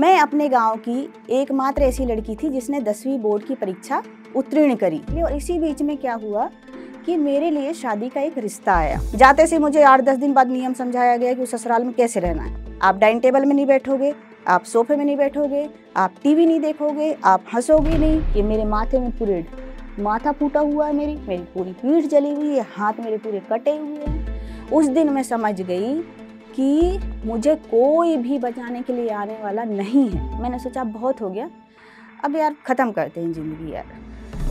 मैं अपने गांव की एकमात्र ऐसी लड़की थी जिसने दसवीं बोर्ड की परीक्षा उत्तीर्ण करी और इसी बीच में क्या हुआ कि मेरे लिए शादी का एक रिश्ता आया जाते से मुझे आठ दस दिन बाद नियम समझाया गया कि ससुराल में कैसे रहना है आप डाइनिंग टेबल में नहीं बैठोगे आप सोफे में नहीं बैठोगे आप टीवी नहीं देखोगे आप हंसोगे नहीं ये मेरे माथे में पूरे माथा फूटा हुआ है मेरी मेरी पूरी पीठ जली हुई है हाथ मेरे पूरे कटे हुए हैं उस दिन मैं समझ गई कि मुझे कोई भी बचाने के लिए आने वाला नहीं है मैंने सोचा बहुत हो गया अब यार ख़त्म करते हैं ज़िंदगी यार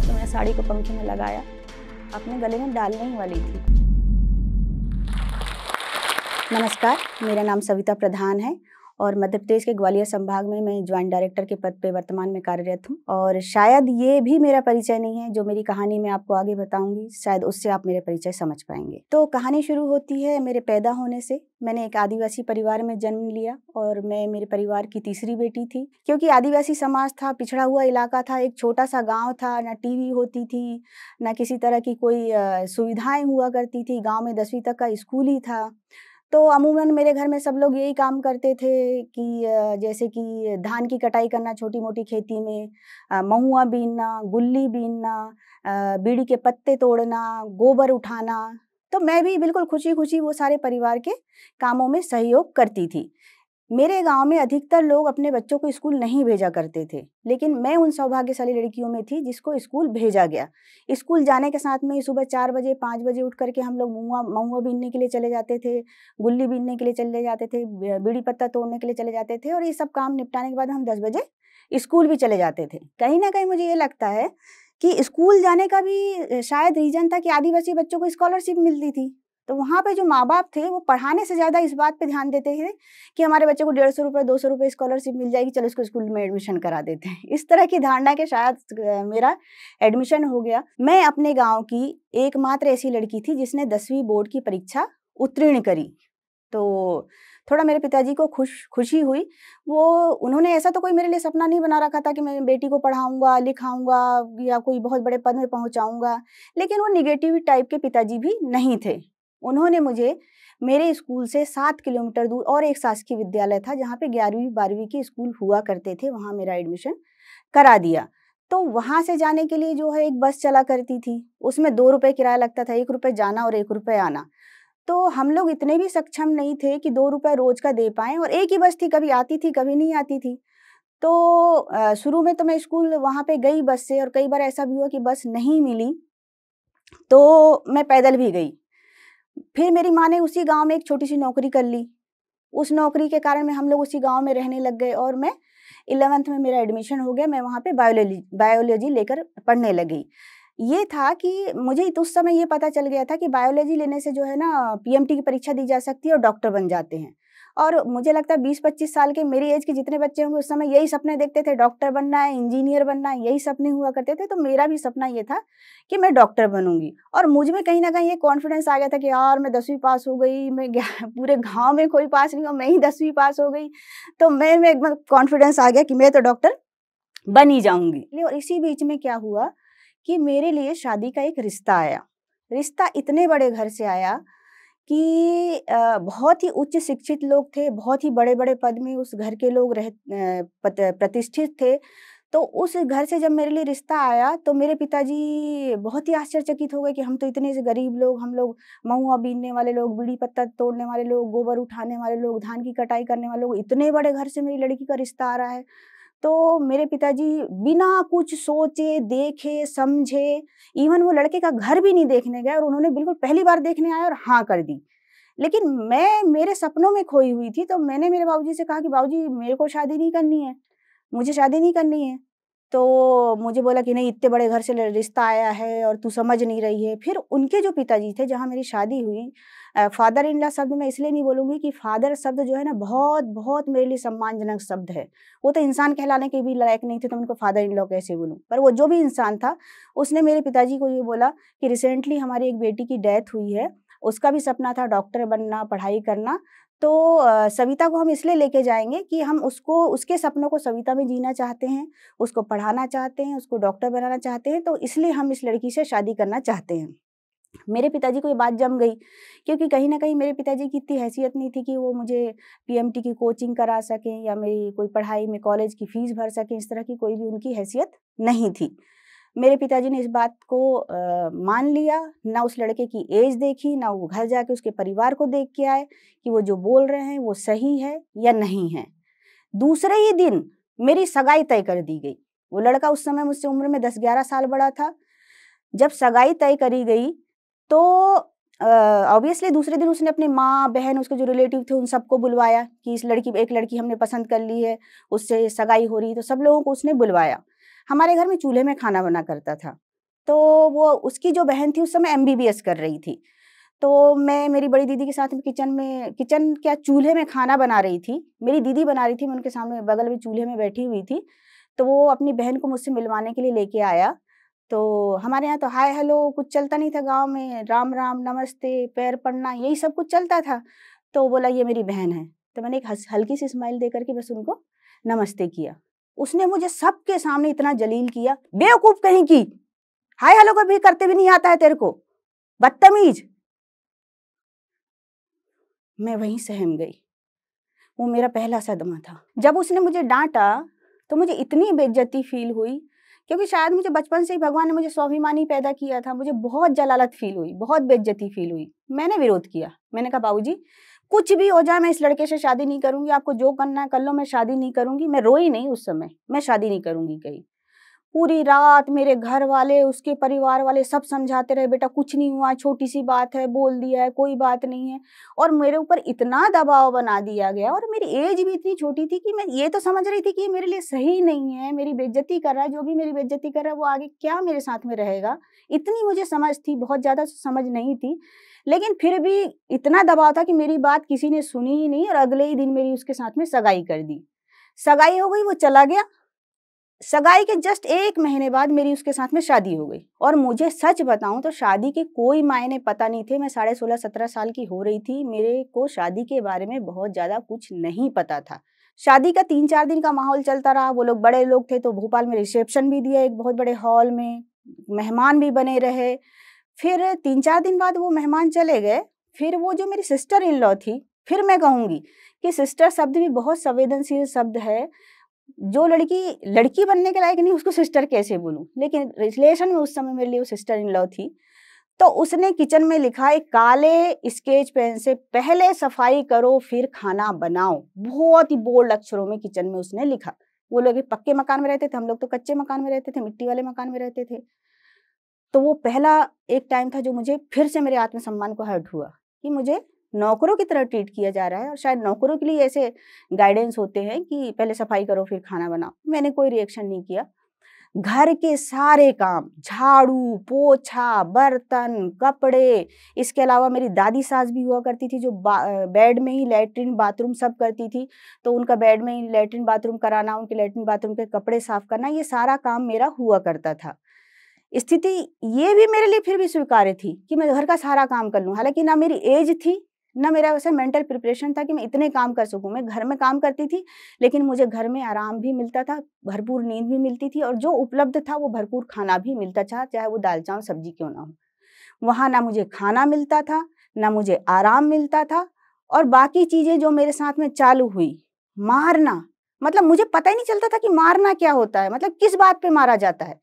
तो मैं साड़ी को पंखे में लगाया अपने गले में डालने ही वाली थी नमस्कार मेरा नाम सविता प्रधान है और मध्य प्रदेश के ग्वालियर संभाग में मैं ज्वाइंट डायरेक्टर के पद पे वर्तमान में कार्यरत हूँ और शायद ये भी मेरा परिचय नहीं है जो मेरी कहानी मैं आपको आगे बताऊंगी शायद उससे आप मेरे परिचय समझ पाएंगे तो कहानी शुरू होती है मेरे पैदा होने से मैंने एक आदिवासी परिवार में जन्म लिया और मैं मेरे परिवार की तीसरी बेटी थी क्योंकि आदिवासी समाज था पिछड़ा हुआ इलाका था एक छोटा सा गांव था ना टीवी होती थी ना किसी तरह की कोई सुविधाएं हुआ करती थी गांव में दसवीं तक का स्कूल ही था तो अमूमन मेरे घर में सब लोग यही काम करते थे कि जैसे कि धान की कटाई करना छोटी मोटी खेती में महुआ बीनना गुल्ली बीनना बीड़ी के पत्ते तोड़ना गोबर उठाना तो मैं भी बिल्कुल खुशी खुशी वो सारे परिवार के कामों में सहयोग करती थी मेरे गांव में अधिकतर लोग अपने बच्चों को स्कूल नहीं भेजा करते थे लेकिन मैं उन सौभाग्यशाली लड़कियों में थी जिसको स्कूल भेजा गया स्कूल जाने के साथ में सुबह चार बजे पाँच बजे उठ करके हम लोग मुआ मऊआ बीनने के लिए चले जाते थे गुल्ली बीनने के लिए चले जाते थे बीड़ी पत्ता तोड़ने के लिए चले जाते थे और ये सब काम निपटाने के बाद हम दस बजे स्कूल भी चले जाते थे कहीं ना कहीं मुझे ये लगता है कि स्कूल जाने का भी शायद रीज़न था कि आदिवासी बच्चों को स्कॉलरशिप मिलती थी तो वहाँ पे जो माँ बाप थे वो पढ़ाने से ज़्यादा इस बात पे ध्यान देते थे कि हमारे बच्चे को डेढ़ सौ रुपये दो सौ रुपये स्कॉलरशिप मिल जाएगी चलो उसको स्कूल में एडमिशन करा देते हैं इस तरह की धारणा के शायद मेरा एडमिशन हो गया मैं अपने गाँव की एकमात्र ऐसी लड़की थी जिसने दसवीं बोर्ड की परीक्षा उत्तीर्ण करी तो थोड़ा मेरे पिताजी को खुश खुशी हुई वो उन्होंने ऐसा तो कोई मेरे लिए सपना नहीं बना रखा था कि मैं बेटी को पढ़ाऊंगा लिखाऊंगा या कोई बहुत बड़े पद में पहुंचाऊंगा लेकिन वो निगेटिव टाइप के पिताजी भी नहीं थे उन्होंने मुझे मेरे स्कूल से सात किलोमीटर दूर और एक शासकीय विद्यालय था जहाँ पे ग्यारहवीं बारहवीं के स्कूल हुआ करते थे वहाँ मेरा एडमिशन करा दिया तो वहाँ से जाने के लिए जो है एक बस चला करती थी उसमें दो रुपये किराया लगता था एक रुपये जाना और एक रुपये आना तो हम लोग इतने भी सक्षम नहीं थे कि दो रुपये रोज़ का दे पाएँ और एक ही बस थी कभी आती थी कभी नहीं आती थी तो शुरू में तो मैं स्कूल वहाँ पे गई बस से और कई बार ऐसा भी हुआ कि बस नहीं मिली तो मैं पैदल भी गई फिर मेरी माँ ने उसी गांव में एक छोटी सी नौकरी कर ली उस नौकरी के कारण में हम लोग उसी गांव में रहने लग गए और मैं इलेवेंथ में मेरा एडमिशन हो गया मैं वहाँ पे बायोलॉजी बायोलॉजी लेकर पढ़ने लगी ये था कि मुझे तो उस समय ये पता चल गया था कि बायोलॉजी लेने से जो है ना पीएमटी की परीक्षा दी जा सकती है और डॉक्टर बन जाते हैं और मुझे लगता है बीस पच्चीस साल के मेरी एज के जितने बच्चे होंगे उस समय यही सपने देखते थे डॉक्टर बनना है इंजीनियर बनना है यही सपने हुआ करते थे तो मेरा भी सपना ये था कि मैं डॉक्टर बनूंगी और मुझ में कहीं ना कहीं ये कॉन्फिडेंस आ गया था कि यार मैं दसवीं पास हो गई मैं पूरे गाँव में कोई पास नहीं हो मैं ही दसवीं पास हो गई तो मैं में एकदम कॉन्फिडेंस आ गया कि मैं तो डॉक्टर बन ही जाऊंगी और इसी बीच में क्या हुआ कि मेरे लिए शादी का एक रिश्ता आया रिश्ता इतने बड़े घर से आया कि बहुत ही उच्च शिक्षित लोग थे बहुत ही बड़े बड़े पद में उस घर के लोग रह प्रतिष्ठित थे तो उस घर से जब मेरे लिए रिश्ता आया तो मेरे पिताजी बहुत ही आश्चर्यचकित हो गए कि हम तो इतने से गरीब लोग हम लोग महुआ बीनने वाले लोग बीड़ी पत्ता तोड़ने वाले लोग गोबर उठाने वाले लोग धान की कटाई करने वाले लोग इतने बड़े घर से मेरी लड़की का रिश्ता आ रहा है तो मेरे पिताजी बिना कुछ सोचे देखे समझे इवन वो लड़के का घर भी नहीं देखने गए और उन्होंने बिल्कुल पहली बार देखने आए और हाँ कर दी लेकिन मैं मेरे सपनों में खोई हुई थी तो मैंने मेरे बाबूजी से कहा कि बाबूजी मेरे को शादी नहीं करनी है मुझे शादी नहीं करनी है तो मुझे बोला कि नहीं इतने बड़े घर से रिश्ता आया है और तू समझ नहीं रही है फिर उनके जो पिताजी थे जहाँ मेरी शादी हुई फादर इन ला शब्द मैं इसलिए नहीं बोलूंगी कि फादर शब्द जो है ना बहुत बहुत मेरे लिए सम्मानजनक शब्द है वो तो इंसान कहलाने के भी लायक नहीं थे तो उनको फादर इन लॉ कैसे बोलूँ पर वो जो भी इंसान था उसने मेरे पिताजी को ये बोला कि रिसेंटली हमारी एक बेटी की डेथ हुई है उसका भी सपना था डॉक्टर बनना पढ़ाई करना तो सविता को हम इसलिए लेके जाएंगे कि हम उसको उसके सपनों को सविता में जीना चाहते हैं उसको पढ़ाना चाहते हैं उसको डॉक्टर बनाना चाहते हैं तो इसलिए हम इस लड़की से शादी करना चाहते हैं मेरे पिताजी को ये बात जम गई क्योंकि कहीं ना कहीं मेरे पिताजी की इतनी हैसियत नहीं थी कि वो मुझे पीएमटी की कोचिंग करा सकें या मेरी कोई पढ़ाई में कॉलेज की फीस भर सकें इस तरह की कोई भी उनकी हैसियत नहीं थी मेरे पिताजी ने इस बात को आ, मान लिया ना उस लड़के की एज देखी ना वो घर जाके उसके परिवार को देख के आए कि वो जो बोल रहे हैं वो सही है या नहीं है दूसरे ही दिन मेरी सगाई तय कर दी गई वो लड़का उस समय मुझसे उम्र में दस ग्यारह साल बड़ा था जब सगाई तय करी गई तो ऑब्वियसली uh, दूसरे दिन उसने अपने माँ बहन उसके जो रिलेटिव थे उन सबको बुलवाया कि इस लड़की एक लड़की हमने पसंद कर ली है उससे सगाई हो रही तो सब लोगों को उसने बुलवाया हमारे घर में चूल्हे में खाना बना करता था तो वो उसकी जो बहन थी उस समय एम कर रही थी तो मैं मेरी बड़ी दीदी के साथ किचन में किचन क्या चूल्हे में खाना बना रही थी मेरी दीदी बना रही थी मैं उनके सामने बगल में चूल्हे में बैठी हुई थी तो वो अपनी बहन को मुझसे मिलवाने के लिए लेके आया तो हमारे यहाँ तो हाय हेलो कुछ चलता नहीं था गांव में राम राम नमस्ते पैर पड़ना यही सब कुछ चलता था तो बोला ये मेरी बहन है तो मैंने एक हल्की सी स्माइल दे करके बस उनको नमस्ते किया उसने मुझे सबके सामने इतना जलील किया बेवकूफ कहीं की हाय हेलो कभी करते भी नहीं आता है तेरे को बदतमीज मैं वहीं सहम गई वो मेरा पहला सदमा था जब उसने मुझे डांटा तो मुझे इतनी बेज्जती फील हुई क्योंकि शायद मुझे बचपन से ही भगवान ने मुझे स्वाभिमानी पैदा किया था मुझे बहुत जलालत फील हुई बहुत बेज्जती फील हुई मैंने विरोध किया मैंने कहा बाबू कुछ भी हो जाए मैं इस लड़के से शादी नहीं करूंगी आपको जो करना है कर लो मैं शादी नहीं करूंगी मैं रोई नहीं उस समय मैं शादी नहीं करूंगी कही पूरी रात मेरे घर वाले उसके परिवार वाले सब समझाते रहे बेटा कुछ नहीं हुआ छोटी सी बात है बोल दिया है कोई बात नहीं है और मेरे ऊपर इतना दबाव बना दिया गया और मेरी एज भी इतनी छोटी थी कि मैं ये तो समझ रही थी कि ये मेरे लिए सही नहीं है मेरी बेज्जती कर रहा है जो भी मेरी बेज्जती कर रहा है वो आगे क्या मेरे साथ में रहेगा इतनी मुझे समझ थी बहुत ज़्यादा समझ नहीं थी लेकिन फिर भी इतना दबाव था कि मेरी बात किसी ने सुनी ही नहीं और अगले ही दिन मेरी उसके साथ में सगाई कर दी सगाई हो गई वो चला गया सगाई के जस्ट एक महीने बाद मेरी उसके साथ में शादी हो गई और मुझे सच बताऊं तो शादी के कोई मायने पता नहीं थे मैं साढ़े सोलह सत्रह साल की हो रही थी मेरे को शादी के बारे में बहुत ज़्यादा कुछ नहीं पता था शादी का तीन चार दिन का माहौल चलता रहा वो लोग बड़े लोग थे तो भोपाल में रिसेप्शन भी दिया एक बहुत बड़े हॉल में मेहमान भी बने रहे फिर तीन चार दिन बाद वो मेहमान चले गए फिर वो जो मेरी सिस्टर इन लॉ थी फिर मैं कहूँगी कि सिस्टर शब्द भी बहुत संवेदनशील शब्द है जो लड़की लड़की बनने के लायक नहीं उसको सिस्टर कैसे बोलूं लेकिन रिलेशन में उस समय मेरे लिए वो सिस्टर इन लॉ थी तो उसने किचन में लिखा एक काले स्केच पेन से पहले सफाई करो फिर खाना बनाओ बहुत ही बोल्ड अक्षरों में किचन में उसने लिखा वो लोग पक्के मकान में रहते थे हम लोग तो कच्चे मकान में रहते थे मिट्टी वाले मकान में रहते थे तो वो पहला एक टाइम था जो मुझे फिर से मेरे आत्मसम्मान को हर्ट हुआ कि मुझे नौकरों की तरह ट्रीट किया जा रहा है और शायद नौकरों के लिए ऐसे गाइडेंस होते हैं कि पहले सफाई करो फिर खाना बनाओ मैंने कोई रिएक्शन नहीं किया घर के सारे काम झाड़ू पोछा बर्तन कपड़े इसके अलावा मेरी दादी सास भी हुआ करती थी जो बेड में ही लेटरिन बाथरूम सब करती थी तो उनका बेड में ही लेटरिन बाथरूम कराना उनके लेटरिन बाथरूम के कपड़े साफ करना ये सारा काम मेरा हुआ करता था स्थिति ये भी मेरे लिए फिर भी स्वीकार्य थी कि मैं घर का सारा काम कर लूँ हालांकि ना मेरी एज थी ना मेरा वैसे मेंटल प्रिपरेशन था कि मैं इतने काम कर सकूं मैं घर में काम करती थी लेकिन मुझे घर में आराम भी मिलता था भरपूर नींद भी मिलती थी और जो उपलब्ध था वो भरपूर खाना भी मिलता था चाहे वो दाल चावल सब्जी क्यों ना हो वहाँ ना मुझे खाना मिलता था ना मुझे आराम मिलता था और बाकी चीज़ें जो मेरे साथ में चालू हुई मारना मतलब मुझे पता ही नहीं चलता था कि मारना क्या होता है मतलब किस बात पे मारा जाता है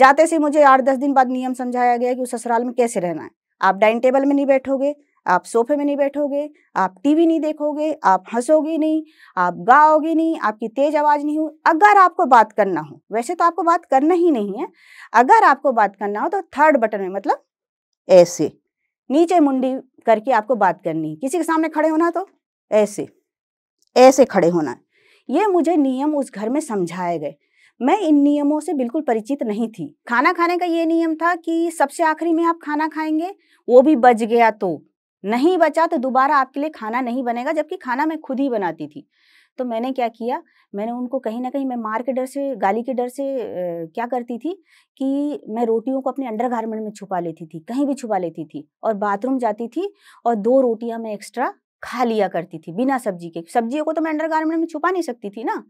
जाते से मुझे आठ दस दिन बाद नियम समझाया गया कि उस ससुराल में कैसे रहना है आप डाइनिंग टेबल में नहीं बैठोगे आप सोफे में नहीं बैठोगे आप टीवी नहीं देखोगे आप हंसोगे नहीं आप गाओगे नहीं आपकी तेज आवाज़ नहीं हो अगर आपको बात करना हो वैसे तो आपको बात करना ही नहीं है अगर आपको बात करना हो तो थर्ड बटन में मतलब ऐसे नीचे मुंडी करके आपको बात करनी है किसी के सामने खड़े होना तो ऐसे ऐसे खड़े होना ये मुझे नियम उस घर में समझाए गए मैं इन नियमों से बिल्कुल परिचित नहीं थी खाना खाने का ये नियम था कि सबसे आखिरी में आप खाना खाएंगे वो भी बज गया तो नहीं बचा तो दोबारा आपके लिए खाना नहीं बनेगा जबकि खाना मैं खुद ही बनाती थी तो मैंने क्या किया मैंने उनको कहीं ना कहीं मैं मार के डर से गाली के डर से ए, क्या करती थी कि मैं रोटियों को अपने अंडर गारमेंट में छुपा लेती थी कहीं भी छुपा लेती थी और बाथरूम जाती थी और दो रोटियां मैं एक्स्ट्रा खा लिया करती थी बिना सब्जी के सब्जियों को तो मैं अंडर में छुपा नहीं सकती थी ना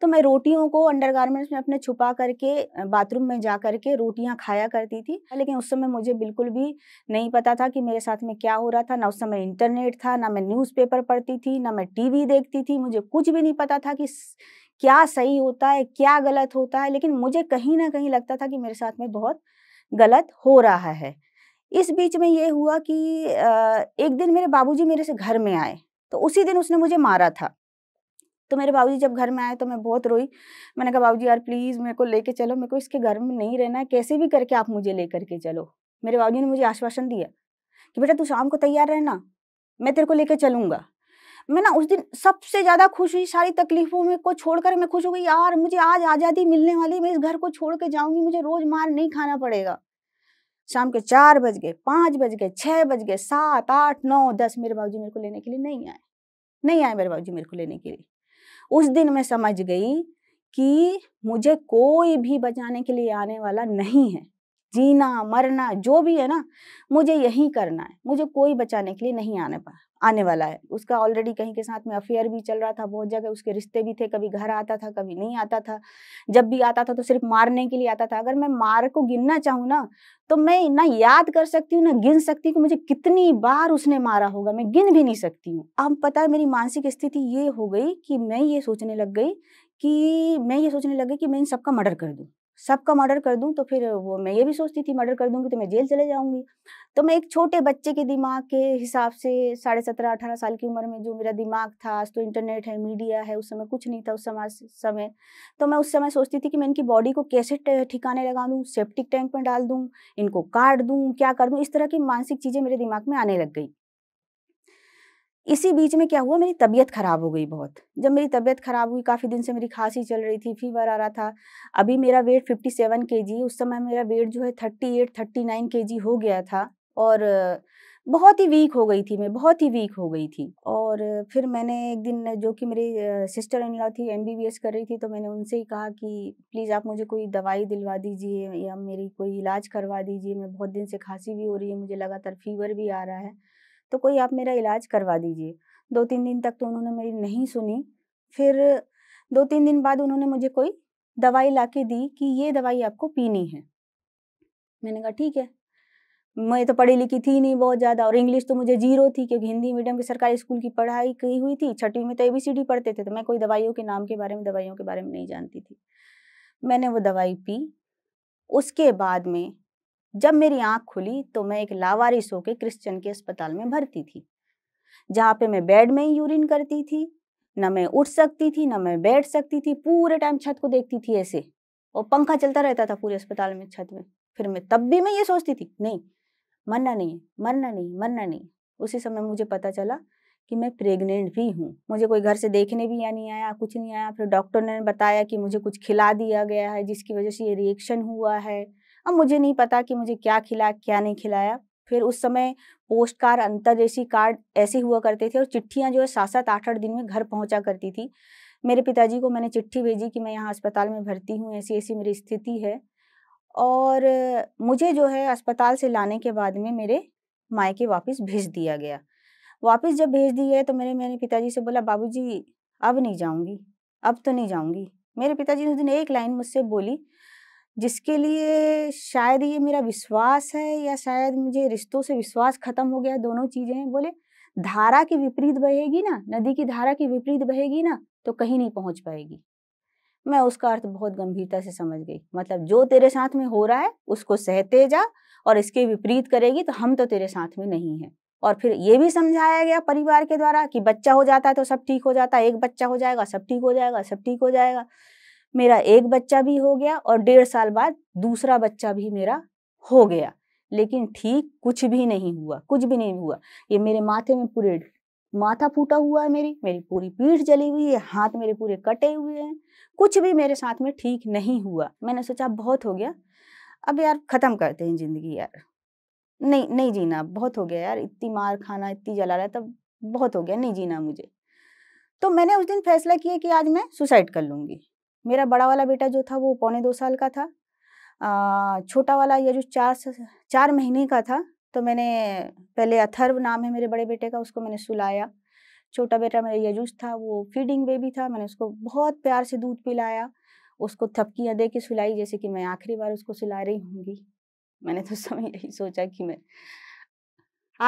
तो मैं रोटियों को अंडर में अपने छुपा करके बाथरूम में जा करके रोटियां खाया करती थी लेकिन उस समय मुझे बिल्कुल भी नहीं पता था कि मेरे साथ में क्या हो रहा था ना उस समय इंटरनेट था ना मैं न्यूज़पेपर पढ़ती थी ना मैं टीवी देखती थी मुझे कुछ भी नहीं पता था कि क्या सही होता है क्या गलत होता है लेकिन मुझे कहीं ना कहीं लगता था कि मेरे साथ में बहुत गलत हो रहा है इस बीच में ये हुआ कि एक दिन मेरे बाबूजी मेरे से घर में आए तो उसी दिन उसने मुझे मारा था तो मेरे बाबूजी जब घर में आए तो मैं बहुत रोई मैंने कहा बाबूजी यार प्लीज़ मेरे को लेके चलो मेरे को इसके घर में नहीं रहना है कैसे भी करके आप मुझे ले करके चलो मेरे बाबूजी ने मुझे आश्वासन दिया कि बेटा तू शाम को तैयार रहना मैं तेरे को लेके चलूँगा मैं ना उस दिन सबसे ज़्यादा खुश हुई सारी तकलीफ़ों में को छोड़कर मैं खुश हो गई यार मुझे आज आज़ादी मिलने वाली मैं इस घर को छोड़ के जाऊँगी मुझे रोज़ मार नहीं खाना पड़ेगा शाम के चार बज गए पाँच बज गए छः बज गए सात आठ नौ दस मेरे बाबूजी मेरे को लेने के लिए नहीं आए नहीं आए मेरे बाबूजी मेरे को लेने के लिए उस दिन मैं समझ गई कि मुझे कोई भी बजाने के लिए आने वाला नहीं है जीना मरना जो भी है ना मुझे यही करना है मुझे कोई बचाने के लिए नहीं आने पा आने वाला है उसका ऑलरेडी कहीं के साथ में अफेयर भी चल रहा था बहुत जगह उसके रिश्ते भी थे कभी घर आता था कभी नहीं आता था जब भी आता था तो सिर्फ मारने के लिए आता था अगर मैं मार को गिनना चाहूँ ना तो मैं ना याद कर सकती हूँ ना गिन सकती हूँ कि मुझे कितनी बार उसने मारा होगा मैं गिन भी नहीं सकती हूँ अब पता है मेरी मानसिक स्थिति ये हो गई कि मैं ये सोचने लग गई कि मैं ये सोचने लग गई कि मैं इन सबका मर्डर कर दूँ सबका मर्डर कर दूं तो फिर वो मैं ये भी सोचती थी मर्डर कर दूंगी तो मैं जेल चले जाऊंगी तो मैं एक छोटे बच्चे के दिमाग के हिसाब से साढ़े सत्रह अठारह साल की उम्र में जो मेरा दिमाग था आज तो इंटरनेट है मीडिया है उस समय कुछ नहीं था उस समय समय तो मैं उस समय सोचती थी कि मैं इनकी बॉडी को कैसे ठिकाने लगा दूँ सेप्टिक टैंक में डाल दूँ इनको काट दूँ क्या कर दूँ इस तरह की मानसिक चीज़ें मेरे दिमाग में आने लग गई इसी बीच में क्या हुआ मेरी तबीयत ख़राब हो गई बहुत जब मेरी तबीयत ख़राब हुई काफ़ी दिन से मेरी खांसी चल रही थी फीवर आ रहा था अभी मेरा वेट 57 सेवन के जी उस समय मेरा वेट जो है 38 के जी हो गया था और बहुत ही वीक हो गई थी मैं बहुत ही वीक हो गई थी और फिर मैंने एक दिन जो कि मेरी सिस्टर इन लॉ थी एम कर रही थी तो मैंने उनसे ही कहा कि प्लीज़ आप मुझे कोई दवाई दिलवा दीजिए या मेरी कोई इलाज करवा दीजिए मैं बहुत दिन से खांसी भी हो रही है मुझे लगातार फीवर भी आ रहा है तो कोई आप मेरा इलाज करवा दीजिए दो तीन दिन तक तो उन्होंने मेरी नहीं सुनी फिर दो तीन दिन बाद उन्होंने मुझे कोई दवाई ला के दी कि ये दवाई आपको पीनी है मैंने कहा ठीक है मैं तो पढ़ी लिखी थी नहीं बहुत ज़्यादा और इंग्लिश तो मुझे जीरो थी क्योंकि हिंदी मीडियम के सरकारी स्कूल की पढ़ाई की हुई थी छठी में तो ए पढ़ते थे तो मैं कोई दवाइयों के नाम के बारे में दवाइयों के बारे में नहीं जानती थी मैंने वो दवाई पी उसके बाद में जब मेरी आंख खुली तो मैं एक लावारिस होकर क्रिश्चन के अस्पताल में भर्ती थी जहाँ पे मैं बेड में ही यूरिन करती थी न मैं उठ सकती थी न मैं बैठ सकती थी पूरे टाइम छत को देखती थी ऐसे और पंखा चलता रहता था पूरे अस्पताल में छत में फिर मैं तब भी मैं ये सोचती थी नहीं मरना नहीं है मरना नहीं मरना नहीं उसी समय मुझे पता चला कि मैं प्रेग्नेंट भी हूँ मुझे कोई घर से देखने भी या नहीं आया कुछ नहीं आया फिर डॉक्टर ने बताया कि मुझे कुछ खिला दिया गया है जिसकी वजह से ये रिएक्शन हुआ है अब मुझे नहीं पता कि मुझे क्या खिलाया क्या नहीं खिलाया फिर उस समय पोस्ट कार्ड अंतरदेशी कार्ड ऐसे हुआ करते थे और चिट्ठियाँ जो है सात सात आठ आठ दिन में घर पहुँचा करती थी मेरे पिताजी को मैंने चिट्ठी भेजी कि मैं यहाँ अस्पताल में भर्ती हूँ ऐसी ऐसी मेरी स्थिति है और मुझे जो है अस्पताल से लाने के बाद में मेरे मायके वापस भेज दिया गया वापस जब भेज दिया गए तो मेरे मैंने पिताजी से बोला बाबूजी अब नहीं जाऊँगी अब तो नहीं जाऊँगी मेरे पिताजी उस दिन एक लाइन मुझसे बोली जिसके लिए शायद ये मेरा विश्वास है या शायद मुझे रिश्तों से विश्वास खत्म हो गया दोनों चीज़ें बोले धारा की विपरीत बहेगी ना नदी की धारा की विपरीत बहेगी ना तो कहीं नहीं पहुंच पाएगी मैं उसका अर्थ बहुत गंभीरता से समझ गई मतलब जो तेरे साथ में हो रहा है उसको सहते जा और इसके विपरीत करेगी तो हम तो तेरे साथ में नहीं है और फिर ये भी समझाया गया परिवार के द्वारा कि बच्चा हो जाता है तो सब ठीक हो जाता है एक बच्चा हो जाएगा सब ठीक हो जाएगा सब ठीक हो जाएगा मेरा एक बच्चा भी हो गया और डेढ़ साल बाद दूसरा बच्चा भी मेरा हो गया लेकिन ठीक कुछ भी नहीं हुआ कुछ भी नहीं हुआ ये मेरे माथे में पूरे माथा फूटा हुआ है मेरी मेरी पूरी पीठ जली हुई है हाथ मेरे पूरे कटे हुए हैं कुछ भी मेरे साथ में ठीक नहीं हुआ मैंने सोचा बहुत हो गया अब यार ख़त्म करते हैं ज़िंदगी यार नहीं नहीं जीना बहुत हो गया यार इतनी मार खाना इतनी जला रहा तब बहुत हो गया नहीं जीना मुझे तो मैंने उस दिन फैसला किया कि आज मैं सुसाइड कर लूँगी मेरा बड़ा वाला बेटा जो था वो पौने दो साल का था आ, छोटा वाला ये जो चार चार महीने का था तो मैंने पहले अथर्व नाम है मेरे बड़े बेटे का उसको मैंने सुलाया छोटा बेटा मेरा यजूस था वो फीडिंग बेबी था मैंने उसको बहुत प्यार से दूध पिलाया उसको थपकियाँ दे के सुलाई जैसे कि मैं आखिरी बार उसको सुला रही हूँ मैंने तो समय यही सोचा कि मैं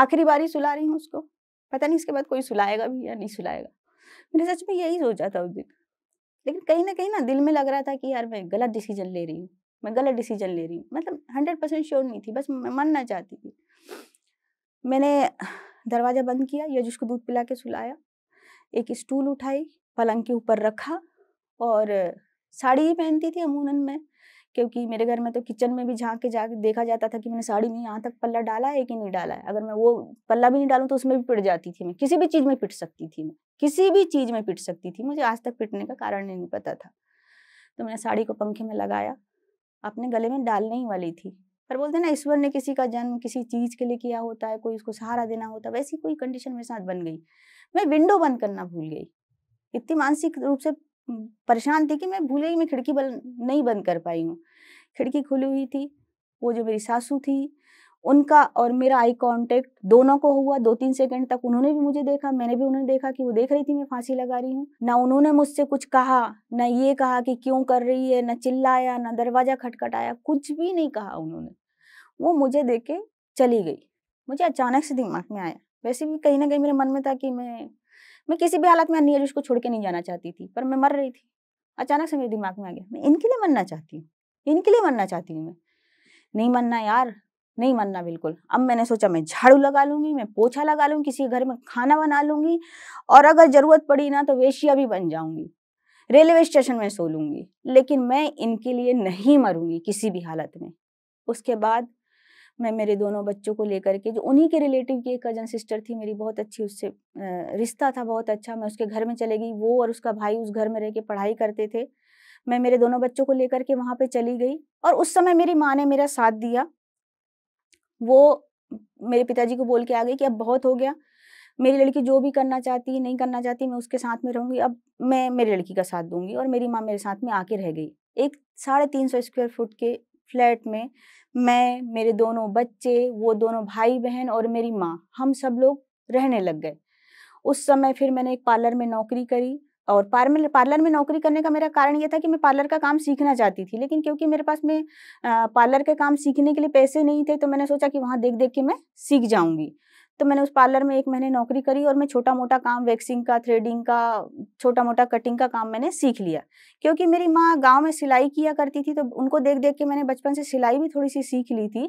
आखिरी बार ही सुला रही हूँ उसको पता नहीं इसके बाद कोई सुलाएगा भी या नहीं सुलाएगा मैंने सच में यही सोचा था उस दिन लेकिन कहीं ना कहीं ना दिल में लग रहा था कि यार मैं गलत डिसीजन ले रही हूँ मैं गलत डिसीजन ले रही हूँ मतलब हंड्रेड परसेंट श्योर नहीं थी बस मैं मानना चाहती थी मैंने दरवाज़ा बंद किया या को दूध पिला के सुलाया एक स्टूल उठाई पलंग के ऊपर रखा और साड़ी ही पहनती थी अमूनन मैं क्योंकि मेरे घर में तो किचन में भी झाँक के जा देखा जाता था कि मैंने साड़ी में यहाँ तक पल्ला डाला है कि नहीं डाला है अगर मैं वो पल्ला भी नहीं डालूँ तो उसमें भी पिट जाती थी मैं किसी भी चीज़ में पिट सकती थी मैं किसी भी चीज़ में पिट सकती थी मुझे आज तक पिटने का कारण नहीं पता था तो मैंने साड़ी को पंखे में लगाया अपने गले में डालने ही वाली थी पर बोलते ना ईश्वर ने किसी का जन्म किसी चीज़ के लिए किया होता है कोई उसको सहारा देना होता है वैसी कोई कंडीशन मेरे साथ बन गई मैं विंडो बंद करना भूल गई इतनी मानसिक रूप से परेशान थी कि मैं भूल गई मैं खिड़की बंद नहीं बंद कर पाई हूँ खिड़की खुली हुई थी वो जो मेरी सासू थी उनका और मेरा आई कांटेक्ट दोनों को हुआ दो तीन सेकंड तक उन्होंने भी मुझे देखा मैंने भी उन्हें देखा कि वो देख रही थी मैं फांसी लगा रही हूँ ना उन्होंने मुझसे कुछ कहा ना ये कहा कि क्यों कर रही है ना चिल्लाया ना दरवाजा खटखटाया कुछ भी नहीं कहा उन्होंने वो मुझे देख के चली गई मुझे अचानक से दिमाग में आया वैसे भी कहीं ना कहीं मेरे मन में था कि मैं मैं किसी भी हालत में अन्य उसको छोड़ के नहीं जाना चाहती थी पर मैं मर रही थी अचानक से मेरे दिमाग में आ गया मैं इनके लिए मरना चाहती हूँ इनके लिए मरना चाहती हूँ मैं नहीं मरना यार नहीं मरना बिल्कुल अब मैंने सोचा मैं झाड़ू लगा लूंगी मैं पोछा लगा लूंगी किसी घर में खाना बना लूंगी और अगर जरूरत पड़ी ना तो वेशिया भी बन जाऊंगी रेलवे स्टेशन में सो लूंगी लेकिन मैं इनके लिए नहीं मरूंगी किसी भी हालत में उसके बाद मैं मेरे दोनों बच्चों को लेकर के जो उन्हीं के रिलेटिव की एक कजन सिस्टर थी मेरी बहुत अच्छी उससे रिश्ता था बहुत अच्छा मैं उसके घर में चले गई वो और उसका भाई उस घर में रह के पढ़ाई करते थे मैं मेरे दोनों बच्चों को लेकर के वहाँ पे चली गई और उस समय मेरी माँ ने मेरा साथ दिया वो मेरे पिताजी को बोल के आ गई कि अब बहुत हो गया मेरी लड़की जो भी करना चाहती नहीं करना चाहती मैं उसके साथ में रहूंगी अब मैं मेरी लड़की का साथ दूंगी और मेरी माँ मेरे साथ में आके रह गई एक साढ़े तीन सौ स्क्वायर फुट के फ्लैट में मैं मेरे दोनों बच्चे वो दोनों भाई बहन और मेरी माँ हम सब लोग रहने लग गए उस समय फिर मैंने एक पार्लर में नौकरी करी और पार्लर पार्लर में नौकरी करने का मेरा कारण यह था कि मैं पार्लर का काम सीखना चाहती थी लेकिन क्योंकि मेरे पास में पार्लर का काम सीखने के लिए पैसे नहीं थे तो मैंने सोचा कि वहाँ देख देख के मैं सीख जाऊंगी तो मैंने उस पार्लर में एक महीने नौकरी करी और मैं छोटा मोटा काम वैक्सिंग का थ्रेडिंग का छोटा मोटा कटिंग का काम मैंने सीख लिया क्योंकि मेरी माँ गाँव में सिलाई किया करती थी तो उनको देख देख के मैंने बचपन से सिलाई भी थोड़ी सी सीख ली थी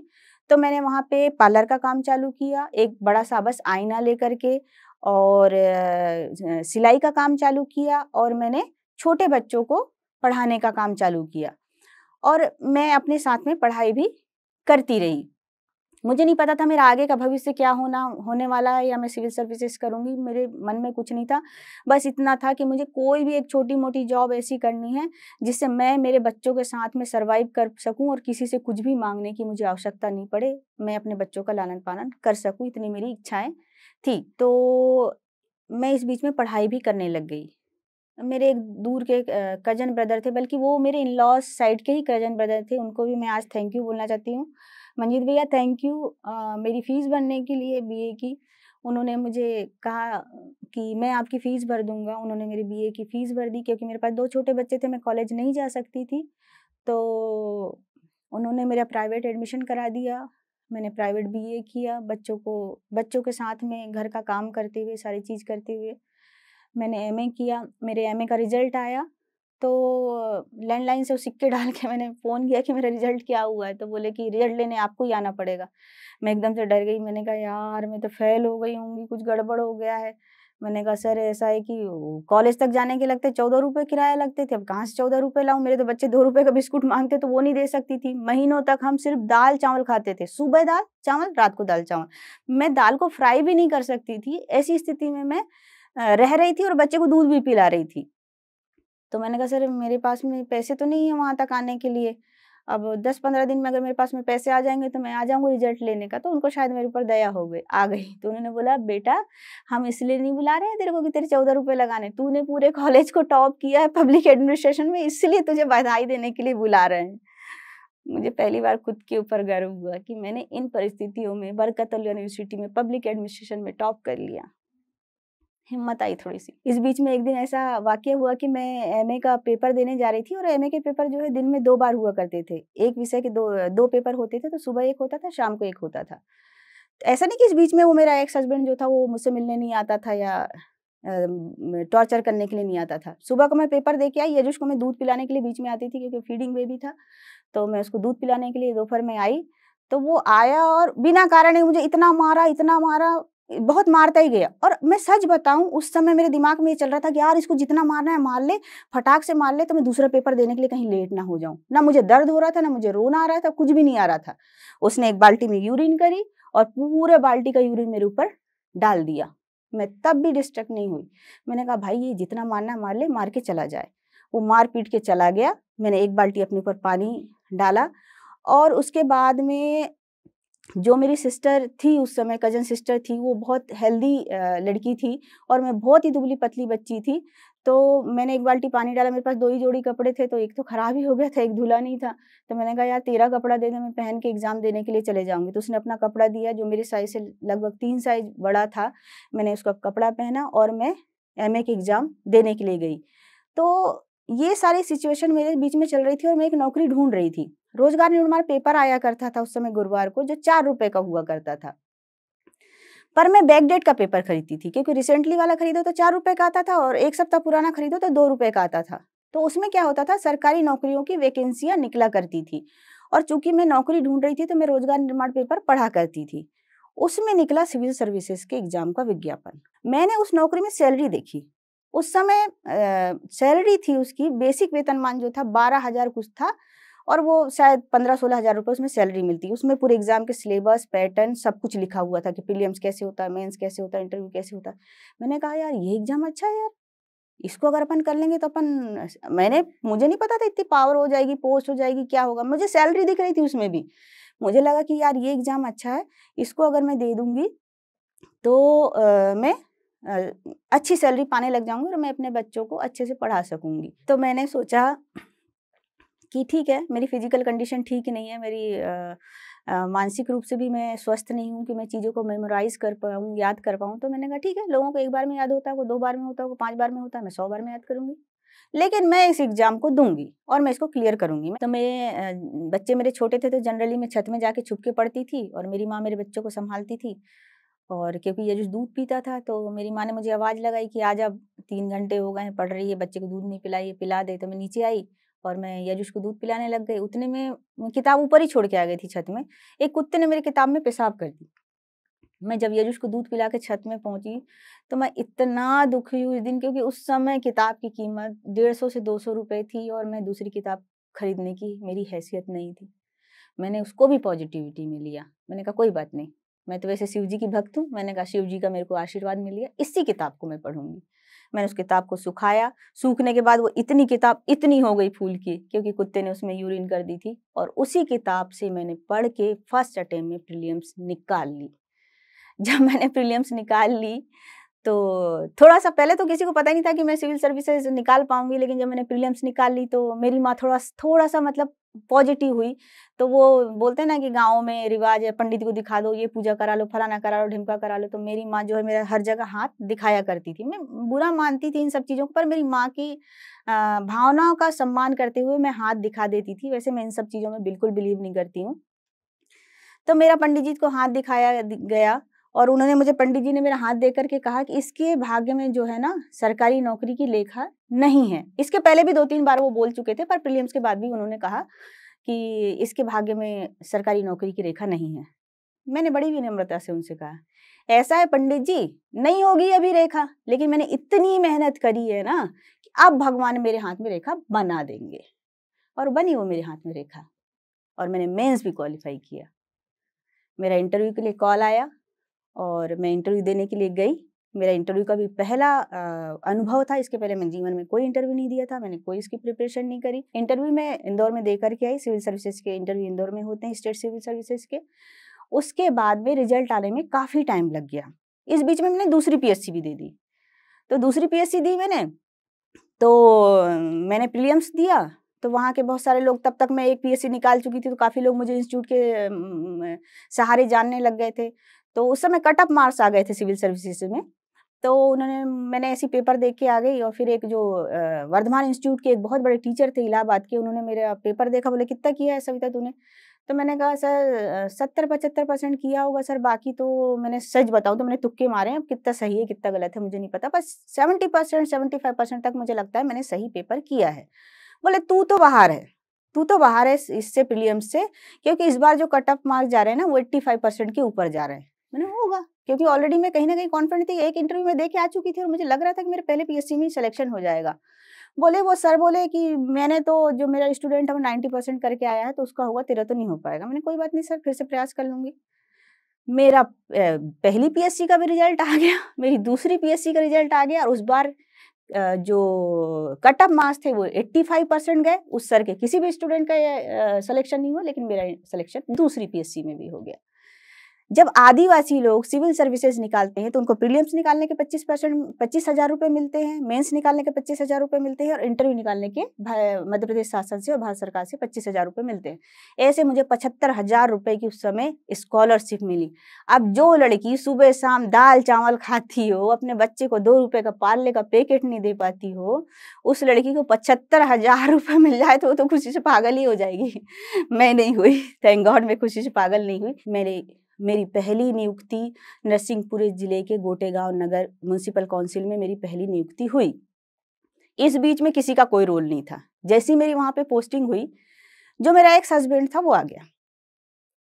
तो मैंने वहाँ पे पार्लर का काम चालू किया एक बड़ा सा बस आईना लेकर के और सिलाई का काम चालू किया और मैंने छोटे बच्चों को पढ़ाने का काम चालू किया और मैं अपने साथ में पढ़ाई भी करती रही मुझे नहीं पता था मेरा आगे का भविष्य क्या होना होने वाला है या मैं सिविल सर्विसेज करूँगी मेरे मन में कुछ नहीं था बस इतना था कि मुझे कोई भी एक छोटी मोटी जॉब ऐसी करनी है जिससे मैं मेरे बच्चों के साथ में सर्वाइव कर सकूँ और किसी से कुछ भी मांगने की मुझे आवश्यकता नहीं पड़े मैं अपने बच्चों का लालन पालन कर सकूँ इतनी मेरी इच्छाएँ थी तो मैं इस बीच में पढ़ाई भी करने लग गई मेरे एक दूर के कज़न ब्रदर थे बल्कि वो मेरे इन लॉज साइड के ही कज़न ब्रदर थे उनको भी मैं आज थैंक यू बोलना चाहती हूँ मंजीत भैया थैंक यू मेरी फ़ीस भरने के लिए बीए की उन्होंने मुझे कहा कि मैं आपकी फ़ीस भर दूंगा उन्होंने मेरी बीए की फ़ीस भर दी क्योंकि मेरे पास दो छोटे बच्चे थे मैं कॉलेज नहीं जा सकती थी तो उन्होंने मेरा प्राइवेट एडमिशन करा दिया मैंने प्राइवेट बीए किया बच्चों को बच्चों के साथ में घर का काम करते हुए सारी चीज़ करते हुए मैंने एमए किया मेरे एमए का रिजल्ट आया तो लैंडलाइन से सिक्के डाल के मैंने फ़ोन किया कि मेरा रिजल्ट क्या हुआ है तो बोले कि रिजल्ट लेने आपको ही आना पड़ेगा मैं एकदम से डर गई मैंने कहा यार मैं तो फेल हो गई होंगी कुछ गड़बड़ हो गया है मैंने कहा सर ऐसा है कि कॉलेज तक जाने के लगते चौदह रुपये किराया लगते थे अब कहाँ से चौदह रुपये लाऊँ मेरे तो बच्चे दो रुपये का बिस्कुट मांगते तो वो नहीं दे सकती थी महीनों तक हम सिर्फ दाल चावल खाते थे सुबह दाल चावल रात को दाल चावल मैं दाल को फ्राई भी नहीं कर सकती थी ऐसी स्थिति में मैं रह रही थी और बच्चे को दूध भी पिला रही थी तो मैंने कहा सर मेरे पास में पैसे तो नहीं है वहाँ तक आने के लिए अब दस पंद्रह दिन में अगर मेरे पास में पैसे आ जाएंगे तो मैं आ जाऊँगा रिजल्ट लेने का तो उनको शायद मेरे ऊपर दया हो गई आ गई तो उन्होंने बोला बेटा हम इसलिए नहीं बुला रहे हैं तेरे को कि तेरे चौदह रुपये लगाने तूने पूरे कॉलेज को टॉप किया है पब्लिक एडमिनिस्ट्रेशन में इसलिए तुझे बधाई देने के लिए बुला रहे हैं मुझे पहली बार खुद के ऊपर गर्व हुआ कि मैंने इन परिस्थितियों में बरकतल यूनिवर्सिटी में पब्लिक एडमिनिस्ट्रेशन में टॉप कर लिया हिम्मत आई थोड़ी सी इस बीच में एक दिन ऐसा वाक्य हुआ कि मैं एम का पेपर देने जा रही थी और एम के पेपर जो है दिन में दो बार हुआ करते थे एक विषय के दो दो पेपर होते थे तो सुबह एक होता था शाम को एक होता था ऐसा नहीं कि इस बीच में वो मेरा एक्स हस्बैंड जो था वो मुझसे मिलने नहीं आता था या टॉर्चर करने के लिए नहीं आता था सुबह को मैं पेपर दे के आई यजुष को मैं दूध पिलाने के लिए बीच में आती थी क्योंकि फीडिंग बेबी था तो मैं उसको दूध पिलाने के लिए दोपहर में आई तो वो आया और बिना कारण मुझे इतना मारा इतना मारा बहुत मारता ही गया और मैं सच बताऊं उस समय मेरे दिमाग में ये चल रहा था कि यार इसको जितना मारना है मार ले फटाक से मार ले तो मैं दूसरा पेपर देने के लिए कहीं लेट ना हो जाऊं ना मुझे दर्द हो रहा था ना मुझे रोना आ रहा था कुछ भी नहीं आ रहा था उसने एक बाल्टी में यूरिन करी और पूरे बाल्टी का यूरिन मेरे ऊपर डाल दिया मैं तब भी डिस्ट्रक्ट नहीं हुई मैंने कहा भाई ये जितना मारना मार ले मार के चला जाए वो मार पीट के चला गया मैंने एक बाल्टी अपने ऊपर पानी डाला और उसके बाद में जो मेरी सिस्टर थी उस समय कजन सिस्टर थी वो बहुत हेल्दी लड़की थी और मैं बहुत ही दुबली पतली बच्ची थी तो मैंने एक बाल्टी पानी डाला मेरे पास दो ही जोड़ी कपड़े थे तो एक तो ख़राब ही हो गया था एक धुला नहीं था तो मैंने कहा यार तेरा कपड़ा दे दे मैं पहन के एग्ज़ाम देने के लिए चले जाऊँगी तो उसने अपना कपड़ा दिया जो मेरे साइज से लगभग तीन साइज बड़ा था मैंने उसका कपड़ा पहना और मैं एम के एग्ज़ाम देने के लिए गई तो ये सारी सिचुएशन मेरे बीच में चल रही थी और मैं एक नौकरी ढूंढ रही थी रोजगार निर्माण पेपर आया करता था उस समय गुरुवार को जो चार रुपए का हुआ करता था पर मैं बैकडेट का पेपर खरीदती थी क्योंकि रिसेंटली वाला खरीदो तो चार रुपए का आता था और एक सप्ताह पुराना खरीदो तो दो रुपए का आता था तो उसमें क्या होता था सरकारी नौकरियों की वैकेंसियां निकला करती थी और चूंकि मैं नौकरी ढूंढ रही थी तो मैं रोजगार निर्माण पेपर पढ़ा करती थी उसमें निकला सिविल सर्विसेज के एग्जाम का विज्ञापन मैंने उस नौकरी में सैलरी देखी उस समय सैलरी थी उसकी बेसिक वेतनमान जो था बारह हजार कुछ था और वो शायद पंद्रह सोलह हज़ार रुपये उसमें सैलरी मिलती है उसमें पूरे एग्जाम के सिलेबस पैटर्न सब कुछ लिखा हुआ था कि प्रीलियम्स कैसे होता है मेंस कैसे होता है इंटरव्यू कैसे होता है मैंने कहा यार ये एग्ज़ाम अच्छा है यार इसको अगर अपन कर लेंगे तो अपन मैंने मुझे नहीं पता था इतनी पावर हो जाएगी पोस्ट हो जाएगी क्या होगा मुझे सैलरी दिख रही थी उसमें भी मुझे लगा कि यार ये एग्ज़ाम अच्छा है इसको अगर मैं दे दूंगी तो आ, मैं अच्छी सैलरी पाने लग जाऊंगी और मैं अपने बच्चों को अच्छे से पढ़ा सकूंगी तो मैंने सोचा कि ठीक है मेरी फिजिकल कंडीशन ठीक नहीं है मेरी मानसिक रूप से भी मैं स्वस्थ नहीं हूँ कि मैं चीज़ों को मेमोराइज कर पाऊँ याद कर पाऊँ तो मैंने कहा ठीक है लोगों को एक बार में याद होता है वो दो बार में होता है वो पाँच बार में होता है मैं सौ बार में याद करूँगी लेकिन मैं इस एग्ज़ाम को दूंगी और मैं इसको क्लियर करूंगी तो मैं बच्चे मेरे छोटे थे तो जनरली मैं छत में जाके छुप के पढ़ती थी और मेरी माँ मेरे बच्चों को संभालती थी और क्योंकि ये जो दूध पीता था तो मेरी माँ ने मुझे आवाज़ लगाई कि आज अब तीन घंटे हो गए हैं पढ़ रही है बच्चे को दूध नहीं पिलाई पिला दे तो मैं नीचे आई और मैं यजुष को दूध पिलाने लग गई उतने में किताब ऊपर ही छोड़ के आ गई थी छत में एक कुत्ते ने मेरी किताब में पेशाब कर दी मैं जब यजुष को दूध पिला के छत में पहुंची तो मैं इतना दुखी हुई उस दिन क्योंकि उस समय किताब की कीमत डेढ़ सौ से दो सौ रुपये थी और मैं दूसरी किताब खरीदने की मेरी हैसियत नहीं थी मैंने उसको भी पॉजिटिविटी में लिया मैंने कहा कोई बात नहीं मैं तो वैसे शिव जी की भक्त हूँ मैंने कहा शिव जी का मेरे को आशीर्वाद मिल गया इसी किताब को मैं पढ़ूंगी मैंने उस किताब को सुखाया सूखने के बाद वो इतनी किताब इतनी हो गई फूल की क्योंकि कुत्ते ने उसमें यूरिन कर दी थी और उसी किताब से मैंने पढ़ के फर्स्ट अटेम्प्ट में प्रीलियम्स निकाल ली जब मैंने प्रीलियम्स निकाल ली तो थोड़ा सा पहले तो किसी को पता ही नहीं था कि मैं सिविल सर्विसेज निकाल पाऊंगी लेकिन जब मैंने प्रीलिम्स निकाल ली तो मेरी माँ थोड़ा थोड़ा सा मतलब पॉजिटिव हुई तो वो बोलते हैं ना कि गाँव में रिवाज है पंडित को दिखा दो ये पूजा करा लो फलाना करा लो ढिमका करा लो तो मेरी माँ जो है मेरा हर जगह हाथ दिखाया करती थी मैं बुरा मानती थी इन सब चीज़ों को पर मेरी माँ की भावनाओं का सम्मान करते हुए मैं हाथ दिखा देती थी वैसे मैं इन सब चीज़ों में बिल्कुल बिलीव नहीं करती हूँ तो मेरा पंडित जी को हाथ दिखाया गया और उन्होंने मुझे पंडित जी ने मेरा हाथ दे करके कहा कि इसके भाग्य में जो है ना सरकारी नौकरी की लेखा नहीं है इसके पहले भी दो तीन बार वो बोल चुके थे पर प्रीलियम्स के बाद भी उन्होंने कहा कि इसके भाग्य में सरकारी नौकरी की रेखा नहीं है मैंने बड़ी विनम्रता से उनसे कहा ऐसा है पंडित जी नहीं होगी अभी रेखा लेकिन मैंने इतनी मेहनत करी है ना कि अब भगवान मेरे हाथ में रेखा बना देंगे और बनी वो मेरे हाथ में रेखा और मैंने मेंस भी क्वालिफाई किया मेरा इंटरव्यू के लिए कॉल आया और मैं इंटरव्यू देने के लिए गई मेरा इंटरव्यू का भी पहला अनुभव था इसके पहले मैंने जीवन में कोई इंटरव्यू नहीं दिया था मैंने कोई इसकी प्रिपरेशन नहीं करी इंटरव्यू मैं इंदौर में दे करके आई सिविल सर्विसेज के इंटरव्यू इंदौर में होते हैं स्टेट सिविल सर्विसेज के उसके बाद में रिजल्ट आने में काफ़ी टाइम लग गया इस बीच में मैंने दूसरी पीएससी भी दे दी तो दूसरी पीएससी दी मैंने तो मैंने प्रीलियम्स दिया तो वहाँ के बहुत सारे लोग तब तक मैं एक पीएससी निकाल चुकी थी तो काफ़ी लोग मुझे इंस्टीट्यूट के सहारे जानने लग गए थे तो उस समय कट ऑफ मार्क्स आ गए थे सिविल सर्विसेज में तो उन्होंने मैंने ऐसी पेपर देख के आ गई और फिर एक जो वर्धमान इंस्टीट्यूट के एक बहुत बड़े टीचर थे इलाहाबाद के उन्होंने मेरा पेपर देखा बोले कितना किया है सविता तूने तो मैंने कहा सर सत्तर पचहत्तर परसेंट किया होगा सर बाकी तो मैंने सच बताऊँ तो मैंने तुक्के मारे हैं कितना सही है कितना गलत है मुझे नहीं पता बस seventy percent seventy five percent तक मुझे लगता है मैंने सही पेपर किया है बोले तू तो बाहर है तू तो बाहर है इससे प्रीलियम्स से क्योंकि इस बार जो कट ऑफ मार्क्स जा रहे हैं ना वो एट्टी फाइव परसेंट के ऊपर जा रहे हैं मैंने होगा क्योंकि ऑलरेडी मैं कहीं ना कहीं कॉन्फिडेंट थी एक इंटरव्यू में देखे आ चुकी थी और मुझे लग रहा था कि मेरे पहले पीएससी में सिलेक्शन हो जाएगा बोले वो सर बोले कि मैंने तो जो मेरा स्टूडेंट है वो नाइन्टी परसेंट करके आया है तो उसका होगा तेरा तो नहीं हो पाएगा मैंने कोई बात नहीं सर फिर से प्रयास कर लूंगी मेरा पहली पीएससी का भी रिजल्ट आ गया मेरी दूसरी पीएससी का रिजल्ट आ गया और उस बार जो कट ऑफ मार्क्स थे वो एट्टी फाइव परसेंट गए उस सर के किसी भी स्टूडेंट का सिलेक्शन नहीं हुआ लेकिन मेरा सिलेक्शन दूसरी पीएससी में भी हो गया जब आदिवासी लोग सिविल सर्विसेज निकालते हैं तो उनको प्रीलियम्स निकालने के पच्चीस परसेंट पच्चीस हजार रुपये मिलते हैं मेंस निकालने के पच्चीस हजार रुपये मिलते हैं और इंटरव्यू निकालने के मध्य प्रदेश शासन से और भारत सरकार से पच्चीस हजार रुपये मिलते हैं ऐसे मुझे पचहत्तर हजार रुपये की उस समय स्कॉलरशिप मिली अब जो लड़की सुबह शाम दाल चावल खाती हो अपने बच्चे को दो रुपये का पार्ले का पैकेट नहीं दे पाती हो उस लड़की को पचहत्तर हजार रुपये मिल जाए तो वो तो खुशी से पागल ही हो जाएगी मैं नहीं हुई थैंक गॉड मैं खुशी से पागल नहीं हुई मेरे मेरी पहली नियुक्ति नरसिंहपुर जिले के गोटेगांव नगर म्यूनसिपल काउंसिल में मेरी पहली नियुक्ति हुई इस बीच में किसी का कोई रोल नहीं था जैसी मेरी वहाँ पे पोस्टिंग हुई जो मेरा एक हस्बैंड था वो आ गया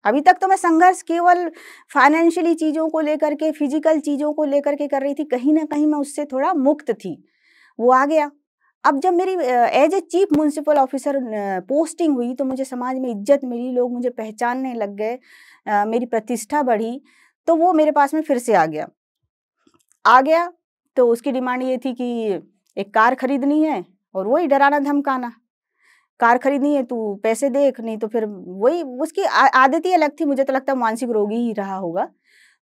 अभी तक तो मैं संघर्ष केवल फाइनेंशियली चीज़ों को लेकर के फिजिकल चीज़ों को लेकर के कर रही थी कहीं ना कहीं मैं उससे थोड़ा मुक्त थी वो आ गया अब जब मेरी as a chief municipal officer posting हुई तो मुझे समाज में इज्जत मिली लोग मुझे पहचानने लग गए मेरी प्रतिष्ठा बढ़ी तो वो मेरे पास में फिर से आ गया आ गया तो उसकी डिमांड ये थी कि एक कार खरीदनी है और वही डराना धमकाना कार खरीदनी है तू पैसे देख नहीं तो फिर वही उसकी आदत ही अलग थी मुझे तो लगता मानसिक रोगी ही रहा होगा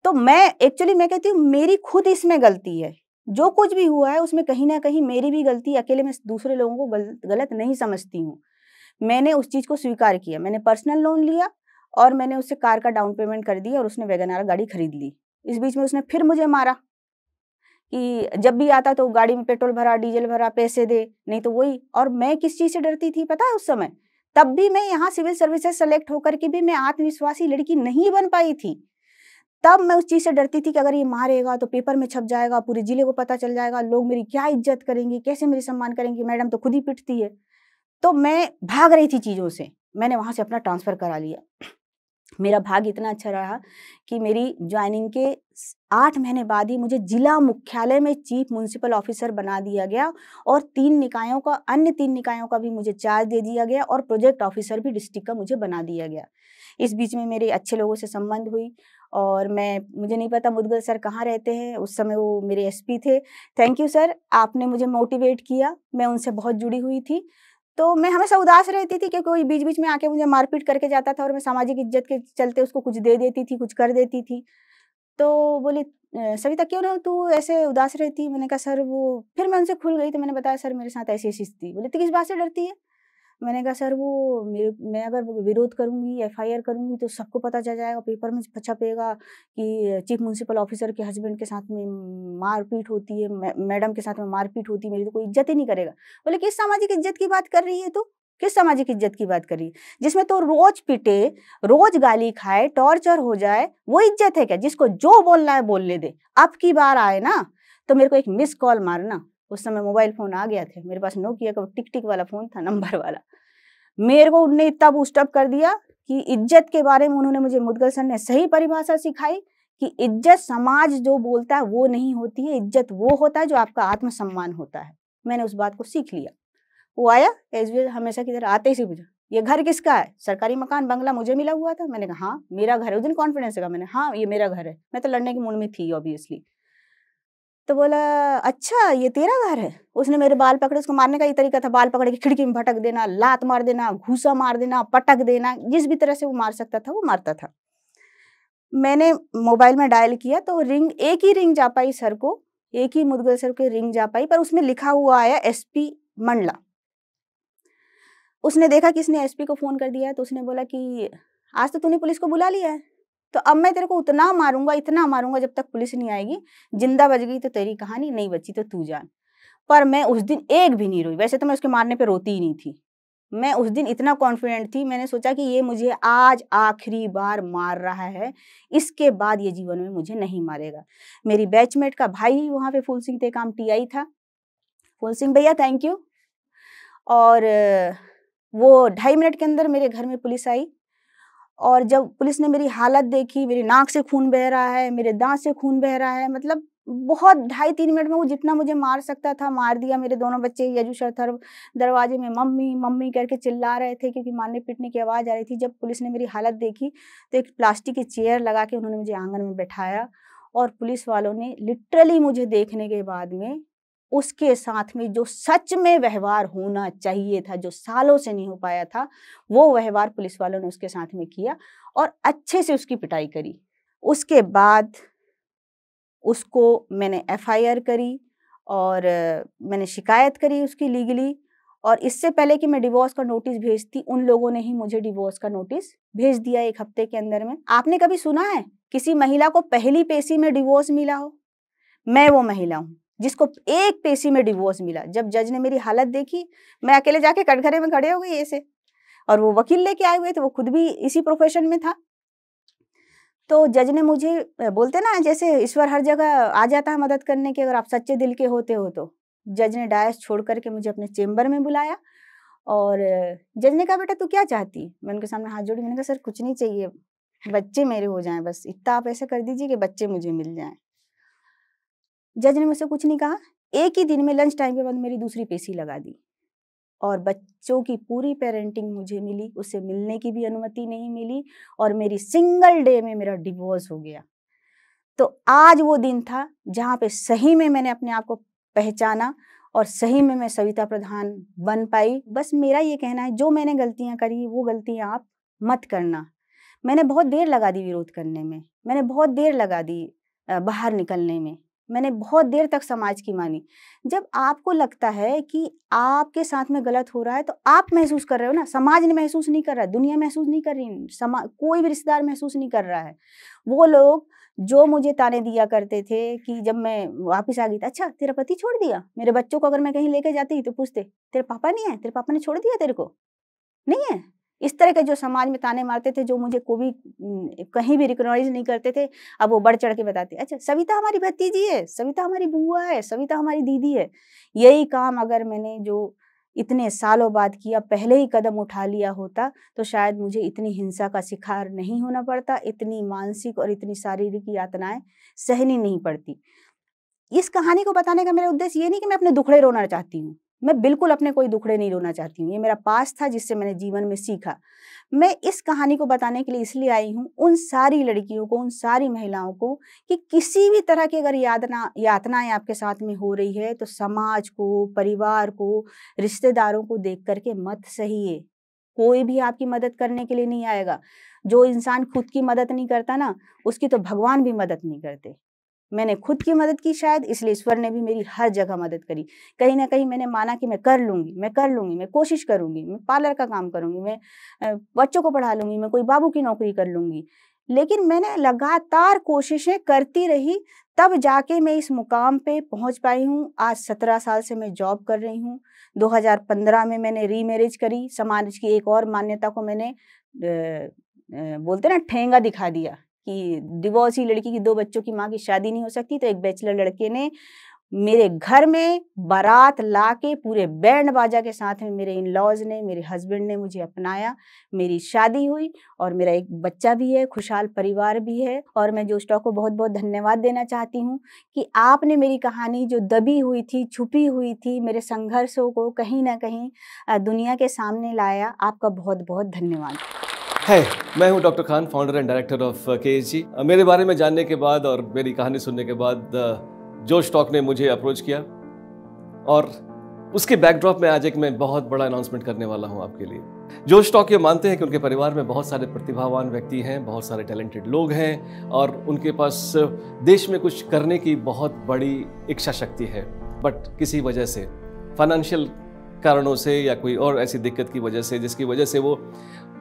तो मैं एक्चुअली मैं कहती हूँ मेरी खुद इसमें गलती है जो कुछ भी हुआ है उसमें कहीं ना कहीं मेरी भी गलती अकेले में दूसरे लोगों को गलत नहीं समझती हूँ मैंने उस चीज़ को स्वीकार किया मैंने पर्सनल लोन लिया और मैंने उससे कार का डाउन पेमेंट कर दिया और उसने वैगनार गाड़ी खरीद ली इस बीच में उसने फिर मुझे मारा कि जब भी आता तो गाड़ी में पेट्रोल भरा डीजल भरा पैसे दे नहीं तो वही और मैं किस चीज़ से डरती थी पता है उस समय तब भी मैं यहाँ सिविल सर्विसेज सेलेक्ट होकर के भी मैं आत्मविश्वासी लड़की नहीं बन पाई थी तब मैं उस चीज़ से डरती थी कि अगर ये मारेगा तो पेपर में छप जाएगा पूरे ज़िले को पता चल जाएगा लोग मेरी क्या इज्जत करेंगे कैसे मेरी सम्मान करेंगे मैडम तो खुद ही पिटती है तो मैं भाग रही थी चीज़ों से मैंने वहाँ से अपना ट्रांसफ़र करा लिया मेरा भाग इतना अच्छा रहा कि मेरी ज्वाइनिंग के आठ महीने बाद ही मुझे जिला मुख्यालय में चीफ म्यूनसिपल ऑफिसर बना दिया गया और तीन निकायों का अन्य तीन निकायों का भी मुझे चार्ज दे दिया गया और प्रोजेक्ट ऑफिसर भी डिस्ट्रिक्ट का मुझे बना दिया गया इस बीच में मेरे अच्छे लोगों से संबंध हुई और मैं मुझे नहीं पता मुदगल सर कहाँ रहते हैं उस समय वो मेरे एसपी थे थैंक यू सर आपने मुझे मोटिवेट किया मैं उनसे बहुत जुड़ी हुई थी तो मैं हमेशा उदास रहती थी क्योंकि कोई बीच बीच में आके मुझे मारपीट करके जाता था और मैं सामाजिक इज्जत के चलते उसको कुछ दे देती थी कुछ कर देती थी तो बोली सविता क्यों ना तू ऐसे उदास रहती मैंने कहा सर वो फिर मैं उनसे खुल गई तो मैंने बताया सर मेरे साथ ऐसी ऐसी थी बोले तो किस बात से डरती है मैंने कहा सर वो मैं अगर विरोध करूंगी एफआईआर करूंगी तो सबको पता चल जाएगा पेपर में छपेगा अच्छा कि चीफ म्यूनसिपल ऑफिसर के हस्बैंड के साथ में मारपीट होती है मै, मैडम के साथ में मारपीट होती है मेरी तो कोई इज्जत ही नहीं करेगा बोले किस सामाजिक इज्जत की बात कर रही है तो किस सामाजिक इज्जत की बात करी जिसमें तो रोज पिटे रोज गाली खाए टॉर्चर हो जाए वो इज्जत है क्या जिसको जो बोलना है बोलने दे अब की बार आए ना तो मेरे को एक मिस कॉल मारना उस समय मोबाइल फ़ोन आ गया थे मेरे पास नोकिया का टिक टिक वाला फ़ोन था नंबर वाला मेरे को उनने इतना बूस्टअप कर दिया कि इज्जत के बारे में उन्होंने मुझे मुदगल सर ने सही परिभाषा सिखाई कि इज्जत समाज जो बोलता है वो नहीं होती है इज्जत वो होता है जो आपका आत्मसम्मान होता है मैंने उस बात को सीख लिया वो आया एस हमेशा की तरह आते ही से पूछा ये घर किसका है सरकारी मकान बंगला मुझे मिला हुआ था मैंने कहा हाँ मेरा घर है उस दिन कॉन्फिडेंस का मैंने हाँ ये मेरा घर है मैं तो लड़ने के मूड में थी ऑब्वियसली तो बोला अच्छा ये तेरा घर है उसने मेरे बाल पकड़े उसको मारने का ही तरीका था बाल पकड़ के खिड़की में भटक देना लात मार देना घूसा मार देना पटक देना जिस भी तरह से वो मार सकता था वो मारता था मैंने मोबाइल में डायल किया तो रिंग एक ही रिंग जा पाई सर को एक ही मुदगल सर के रिंग जा पाई पर उसमें लिखा हुआ आया एसपी मंडला उसने देखा कि इसने एसपी को फ़ोन कर दिया तो उसने बोला कि आज तो तूने पुलिस को बुला लिया है तो अब मैं तेरे को उतना मारूंगा इतना मारूंगा जब तक पुलिस नहीं आएगी जिंदा बच गई तो तेरी कहानी नहीं बची तो तू जान पर मैं उस दिन एक भी नहीं रोई वैसे तो मैं उसके मारने पर रोती ही नहीं थी मैं उस दिन इतना कॉन्फिडेंट थी मैंने सोचा कि ये मुझे आज आखिरी बार मार रहा है इसके बाद ये जीवन में मुझे नहीं मारेगा मेरी बैचमेट का भाई वहाँ पे फूल सिंह काम टीआई था फूल सिंह भैया थैंक यू और वो ढाई मिनट के अंदर मेरे घर में पुलिस आई और जब पुलिस ने मेरी हालत देखी मेरी नाक से खून बह रहा है मेरे दांत से खून बह रहा है मतलब बहुत ढाई तीन मिनट में वो जितना मुझे मार सकता था मार दिया मेरे दोनों बच्चे यजूश शर्थर दरवाजे में मम्मी मम्मी करके चिल्ला रहे थे क्योंकि मारने पीटने की आवाज़ आ रही थी जब पुलिस ने मेरी हालत देखी तो एक प्लास्टिक की चेयर लगा के उन्होंने मुझे आंगन में बैठाया और पुलिस वालों ने लिटरली मुझे देखने के बाद में उसके साथ में जो सच में व्यवहार होना चाहिए था जो सालों से नहीं हो पाया था वो व्यवहार पुलिस वालों ने उसके साथ में किया और अच्छे से उसकी पिटाई करी उसके बाद उसको मैंने एफआईआर करी और मैंने शिकायत करी उसकी लीगली और इससे पहले कि मैं डिवोर्स का नोटिस भेजती उन लोगों ने ही मुझे डिवोर्स का नोटिस भेज दिया एक हफ्ते के अंदर में आपने कभी सुना है किसी महिला को पहली पेशी में डिवोर्स मिला हो मैं वो महिला हूँ जिसको एक पेशी में डिवोर्स मिला जब जज ने मेरी हालत देखी मैं अकेले जाके कटघरे में खड़े हो गई ऐसे और वो वकील लेके आए हुए थे वो खुद भी इसी प्रोफेशन में था तो जज ने मुझे बोलते ना जैसे ईश्वर हर जगह आ जाता है मदद करने के अगर आप सच्चे दिल के होते हो तो जज ने डायस छोड़ करके मुझे अपने चेम्बर में बुलाया और जज ने कहा बेटा तू क्या चाहती मैं उनके सामने हाथ जोड़ी मैंने कहा सर कुछ नहीं चाहिए बच्चे मेरे हो जाएं बस इतना आप ऐसा कर दीजिए कि बच्चे मुझे मिल जाएं जज ने मुझसे कुछ नहीं कहा एक ही दिन में लंच टाइम के बाद मेरी दूसरी पेशी लगा दी और बच्चों की पूरी पेरेंटिंग मुझे मिली उससे मिलने की भी अनुमति नहीं मिली और मेरी सिंगल डे में मेरा डिवोर्स हो गया तो आज वो दिन था जहाँ पे सही में मैंने अपने आप को पहचाना और सही में मैं सविता प्रधान बन पाई बस मेरा ये कहना है जो मैंने गलतियाँ करी वो गलतियाँ आप मत करना मैंने बहुत देर लगा दी विरोध करने में मैंने बहुत देर लगा दी बाहर निकलने में मैंने बहुत देर तक समाज की मानी जब आपको लगता है कि आपके साथ में गलत हो रहा है तो आप महसूस कर रहे हो ना समाज ने महसूस नहीं कर रहा दुनिया महसूस नहीं कर रही समाज कोई भी रिश्तेदार महसूस नहीं कर रहा है वो लोग जो मुझे ताने दिया करते थे कि जब मैं वापस आ गई था अच्छा तेरा पति छोड़ दिया मेरे बच्चों को अगर मैं कहीं लेके जाती तो पूछते तेरे पापा नहीं है तेरे पापा ने छोड़ दिया तेरे को नहीं है इस तरह के जो समाज में ताने मारते थे जो मुझे को भी कहीं भी रिकॉग्नाइज नहीं करते थे अब वो बढ़ चढ़ के बताते अच्छा सविता हमारी भतीजी है सविता हमारी बुआ है सविता हमारी दीदी है यही काम अगर मैंने जो इतने सालों बाद किया पहले ही कदम उठा लिया होता तो शायद मुझे इतनी हिंसा का शिकार नहीं होना पड़ता इतनी मानसिक और इतनी शारीरिक यातनाएं सहनी नहीं पड़ती इस कहानी को बताने का मेरा उद्देश्य ये नहीं कि मैं अपने दुखड़े रोना चाहती हूँ मैं बिल्कुल अपने कोई दुखड़े नहीं रोना चाहती हूँ ये मेरा पास था जिससे मैंने जीवन में सीखा मैं इस कहानी को बताने के लिए इसलिए आई हूँ उन सारी लड़कियों को उन सारी महिलाओं को कि किसी भी तरह की अगर यातना यातनाएं आपके साथ में हो रही है तो समाज को परिवार को रिश्तेदारों को देख करके मत है कोई भी आपकी मदद करने के लिए नहीं आएगा जो इंसान खुद की मदद नहीं करता ना उसकी तो भगवान भी मदद नहीं करते मैंने खुद की मदद की शायद इसलिए ईश्वर ने भी मेरी हर जगह मदद करी कहीं ना कहीं मैंने माना कि मैं कर लूंगी मैं कर लूंगी मैं कोशिश करूंगी मैं पार्लर का काम करूंगी मैं बच्चों को पढ़ा लूंगी मैं कोई बाबू की नौकरी कर लूँगी लेकिन मैंने लगातार कोशिशें करती रही तब जाके मैं इस मुकाम पे पहुंच पाई हूँ आज सत्रह साल से मैं जॉब कर रही हूँ 2015 में मैंने रीमेरिज करी समाज की एक और मान्यता को मैंने बोलते ना ठेंगा दिखा दिया कि डिवोर्स ही लड़की की दो बच्चों की माँ की शादी नहीं हो सकती तो एक बैचलर लड़के ने मेरे घर में बारात ला के पूरे बैंड बाजा के साथ में मेरे इन लॉज ने मेरे हस्बैंड ने मुझे अपनाया मेरी शादी हुई और मेरा एक बच्चा भी है खुशहाल परिवार भी है और मैं जो स्टॉक को बहुत बहुत धन्यवाद देना चाहती हूँ कि आपने मेरी कहानी जो दबी हुई थी छुपी हुई थी मेरे संघर्षों को कहीं ना कहीं दुनिया के सामने लाया आपका बहुत बहुत धन्यवाद है मैं हूं doctor Khan founder and director of के मेरे बारे में जानने के बाद और मेरी कहानी सुनने के बाद uh, जो स्टॉक ने मुझे अप्रोच किया और उसके बैकड्रॉप में आज एक मैं बहुत बड़ा अनाउंसमेंट करने वाला हूं आपके लिए जो स्टॉक ये मानते हैं कि उनके परिवार में बहुत सारे प्रतिभावान व्यक्ति हैं बहुत सारे टैलेंटेड लोग हैं और उनके पास uh, देश में कुछ करने की बहुत बड़ी इच्छा शक्ति है बट किसी वजह से फाइनेंशियल कारणों से या कोई और ऐसी दिक्कत की वजह से जिसकी वजह से वो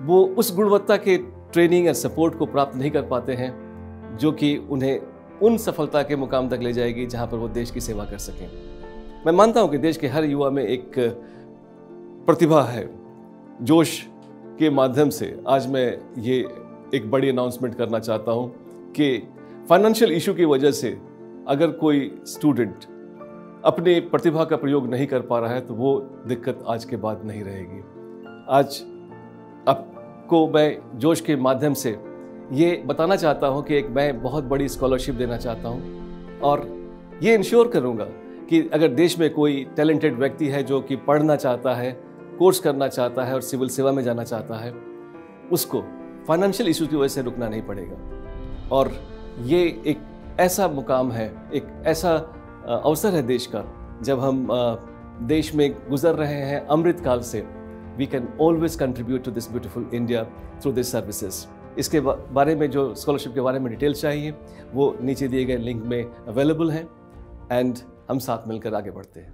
वो उस गुणवत्ता के ट्रेनिंग या सपोर्ट को प्राप्त नहीं कर पाते हैं जो कि उन्हें उन सफलता के मुकाम तक ले जाएगी जहाँ पर वो देश की सेवा कर सकें मैं मानता हूँ कि देश के हर युवा में एक प्रतिभा है जोश के माध्यम से आज मैं ये एक बड़ी अनाउंसमेंट करना चाहता हूँ कि फाइनेंशियल इशू की वजह से अगर कोई स्टूडेंट अपने प्रतिभा का प्रयोग नहीं कर पा रहा है तो वो दिक्कत आज के बाद नहीं रहेगी आज आप को मैं जोश के माध्यम से ये बताना चाहता हूँ कि एक मैं बहुत बड़ी स्कॉलरशिप देना चाहता हूँ और ये इंश्योर करूँगा कि अगर देश में कोई टैलेंटेड व्यक्ति है जो कि पढ़ना चाहता है कोर्स करना चाहता है और सिविल सेवा में जाना चाहता है उसको फाइनेंशियल इशू की वजह से रुकना नहीं पड़ेगा और ये एक ऐसा मुकाम है एक ऐसा अवसर है देश का जब हम देश में गुजर रहे हैं अमृत काल से we can always contribute to this beautiful India through this services इसके बारे में जो स्कॉलरशिप के बारे में डिटेल चाहिए वो नीचे दिए गए लिंक में अवेलेबल हैं एंड हम साथ मिलकर आगे बढ़ते हैं